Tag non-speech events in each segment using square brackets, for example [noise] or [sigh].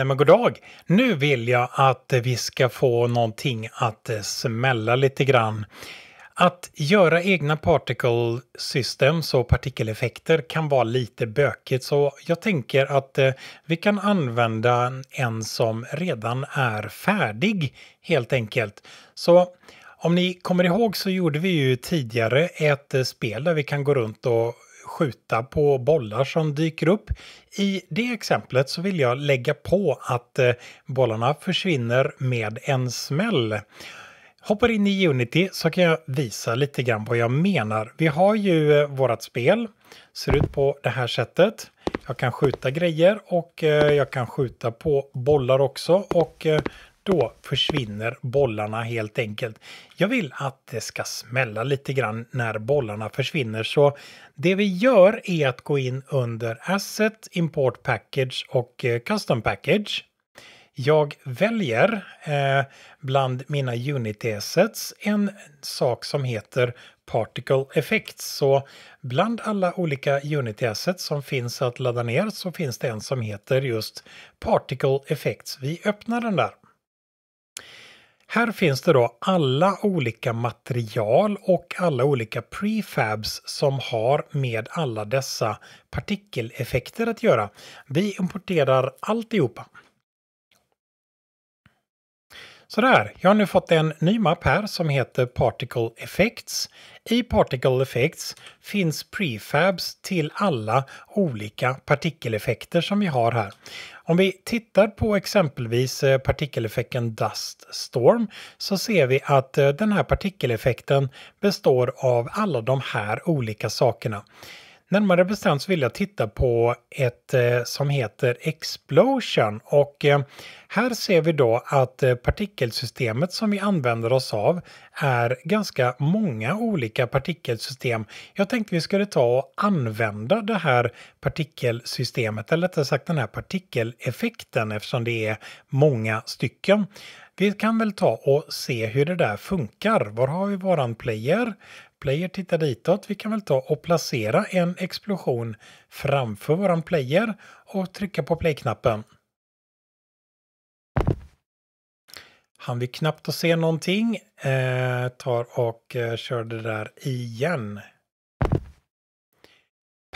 Nej men god dag. Nu vill jag att vi ska få någonting att eh, smälla lite grann. Att göra egna particle systems och partikeleffekter kan vara lite bökigt så jag tänker att eh, vi kan använda en som redan är färdig helt enkelt. Så om ni kommer ihåg så gjorde vi ju tidigare ett eh, spel där vi kan gå runt och skjuta på bollar som dyker upp. I det exemplet så vill jag lägga på att eh, bollarna försvinner med en smäll. Hoppar in i Unity så kan jag visa lite grann vad jag menar. Vi har ju eh, vårt spel, ser ut på det här sättet. Jag kan skjuta grejer och eh, jag kan skjuta på bollar också och då försvinner bollarna helt enkelt. Jag vill att det ska smälla lite grann när bollarna försvinner så det vi gör är att gå in under Asset, Import Package och eh, Custom Package. Jag väljer eh, bland mina Unity Assets en sak som heter Particle Effects. Så bland alla olika Unity Assets som finns att ladda ner så finns det en som heter just Particle Effects. Vi öppnar den där. Här finns det då alla olika material och alla olika prefabs som har med alla dessa partikeleffekter att göra. Vi importerar alltihopa. Sådär, jag har nu fått en ny mapp här som heter Particle Effects. I Particle Effects finns prefabs till alla olika partikeleffekter som vi har här. Om vi tittar på exempelvis eh, partikeleffekten Dust Storm så ser vi att eh, den här partikeleffekten består av alla de här olika sakerna. Närmare bestämt så vill jag titta på ett eh, som heter Explosion och eh, här ser vi då att eh, partikelsystemet som vi använder oss av är ganska många olika partikelsystem. Jag tänkte vi skulle ta och använda det här partikelsystemet, eller rättare sagt den här partikeleffekten eftersom det är många stycken. Vi kan väl ta och se hur det där funkar. Var har vi våran player? player tittar ditåt. Vi kan väl ta och placera en explosion framför våran player och trycka på play-knappen. Han vill knappt att se någonting. Eh, tar och eh, kör det där igen.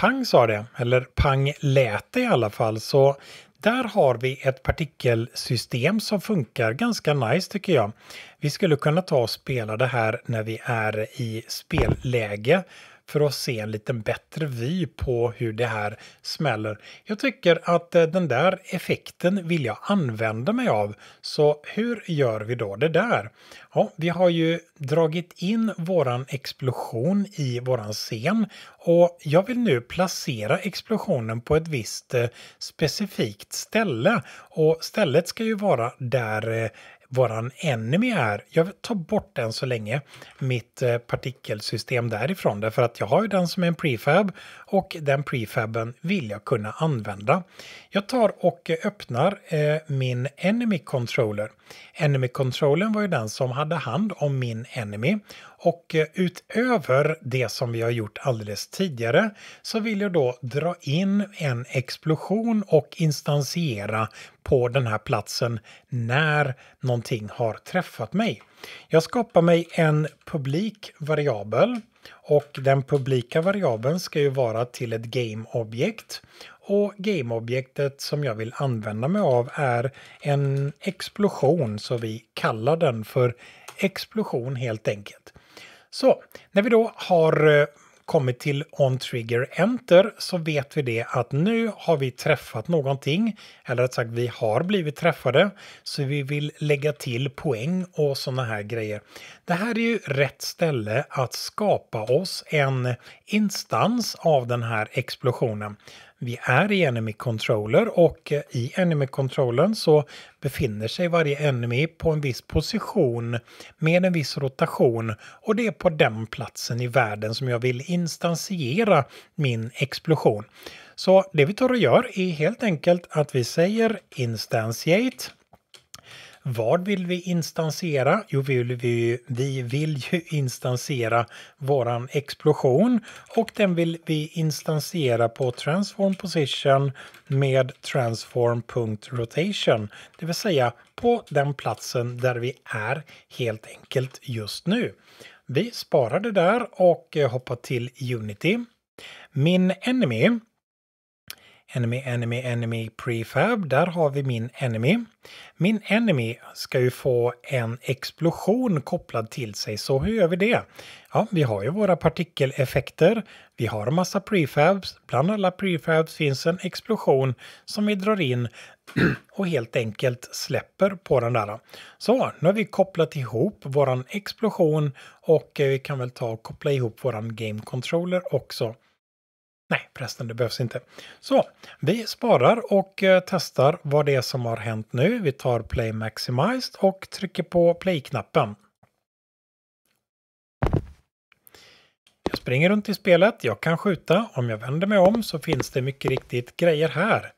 Pang sa det, eller pang lät det i alla fall. Så där har vi ett partikelsystem som funkar ganska nice tycker jag. Vi skulle kunna ta och spela det här när vi är i spelläge för att se en lite bättre vy på hur det här smäller. Jag tycker att eh, den där effekten vill jag använda mig av. Så hur gör vi då det där? Ja, vi har ju dragit in våran explosion i våran scen och jag vill nu placera explosionen på ett visst eh, specifikt ställe och stället ska ju vara där eh, våran enemy är. Jag tar bort den så länge, mitt eh, partikelsystem därifrån, därför att jag har ju den som en prefab och den prefaben vill jag kunna använda. Jag tar och öppnar eh, min enemy controller. Enemy controllen var ju den som hade hand om min enemy och eh, utöver det som vi har gjort alldeles tidigare så vill jag då dra in en explosion och instansiera på den här platsen när någonting har träffat mig. Jag skapar mig en publik variabel och den publika variabeln ska ju vara till ett game-objekt. Och game-objektet som jag vill använda mig av är en explosion så vi kallar den för explosion helt enkelt. Så, när vi då har eh, kommit till on-trigger enter så vet vi det att nu har vi träffat någonting, eller rätt sagt vi har blivit träffade, så vi vill lägga till poäng och sådana här grejer. Det här är ju rätt ställe att skapa oss en instans av den här explosionen. Vi är i Enemy Controller och eh, i Enemy Controllern så befinner sig varje Enemy på en viss position med en viss rotation och det är på den platsen i världen som jag vill instansiera min explosion. Så det vi tar och gör är helt enkelt att vi säger instantiate vad vill vi instansera? Jo, vi vill, vi, vi vill ju instansera våran explosion och den vill vi instansera på transform position med transform.rotation, det vill säga på den platsen där vi är helt enkelt just nu. Vi sparar det där och eh, hoppar till Unity. Min enemy Enemy, Enemy, Enemy Prefab. Där har vi min Enemy. Min Enemy ska ju få en explosion kopplad till sig, så hur gör vi det? Ja, vi har ju våra partikeleffekter. Vi har en massa prefabs. Bland alla prefabs finns en explosion som vi drar in [clears throat] och helt enkelt släpper på den där. Så nu har vi kopplat ihop våran explosion och eh, vi kan väl ta och koppla ihop våran game controller också. Nej, förresten, det behövs inte. Så, vi sparar och eh, testar vad det är som har hänt nu. Vi tar Play Maximized och trycker på Play-knappen. Jag springer runt i spelet, jag kan skjuta. Om jag vänder mig om så finns det mycket riktigt grejer här.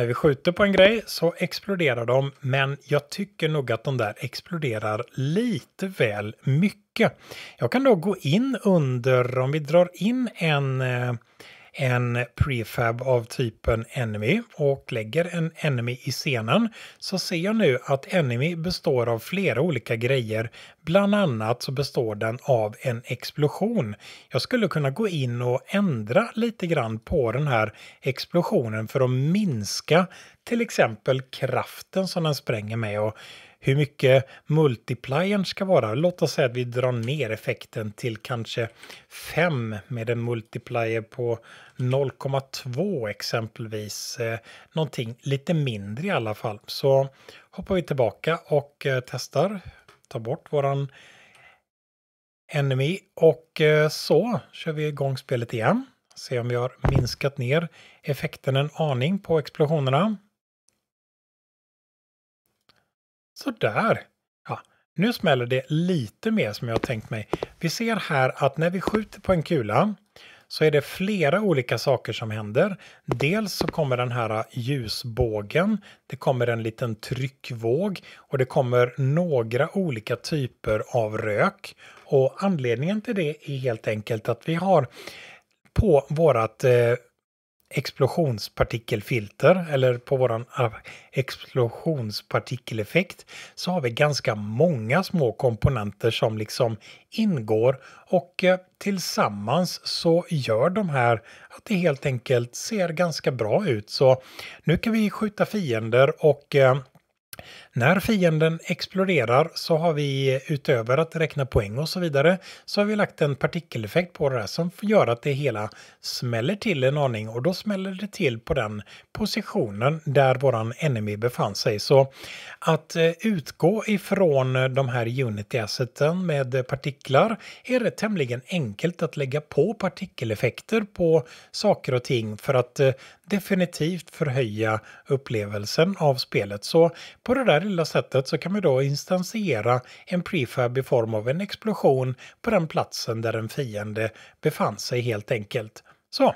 När vi skjuter på en grej så exploderar de, men jag tycker nog att de där exploderar lite väl mycket. Jag kan då gå in under, om vi drar in en eh, en prefab av typen Enemy och lägger en Enemy i scenen så ser jag nu att Enemy består av flera olika grejer. Bland annat så består den av en explosion. Jag skulle kunna gå in och ändra lite grann på den här explosionen för att minska till exempel kraften som den spränger med. Och hur mycket multipliern ska vara. Låt oss säga att vi drar ner effekten till kanske 5 med en multiplier på 0,2 exempelvis. Eh, någonting lite mindre i alla fall. Så hoppar vi tillbaka och eh, testar. Tar bort våran Enemy och eh, så kör vi igång spelet igen. Se om vi har minskat ner effekten en aning på explosionerna. Sådär. Ja, nu smäller det lite mer som jag tänkt mig. Vi ser här att när vi skjuter på en kula så är det flera olika saker som händer. Dels så kommer den här ljusbågen, det kommer en liten tryckvåg och det kommer några olika typer av rök. Och anledningen till det är helt enkelt att vi har på vårat eh, explosionspartikelfilter eller på våran explosionspartikeleffekt så har vi ganska många små komponenter som liksom ingår och eh, tillsammans så gör de här att det helt enkelt ser ganska bra ut. Så nu kan vi skjuta fiender och eh, när fienden exploderar så har vi utöver att räkna poäng och så vidare så har vi lagt en partikeleffekt på det här som gör att det hela smäller till en aning och då smäller det till på den positionen där våran enemy befann sig. Så att eh, utgå ifrån eh, de här unity asseten med partiklar är det tämligen enkelt att lägga på partikeleffekter på saker och ting för att eh, definitivt förhöja upplevelsen av spelet. Så på det där här lilla sättet så kan vi då instansera en prefab i form av en explosion på den platsen där en fiende befann sig helt enkelt. Så,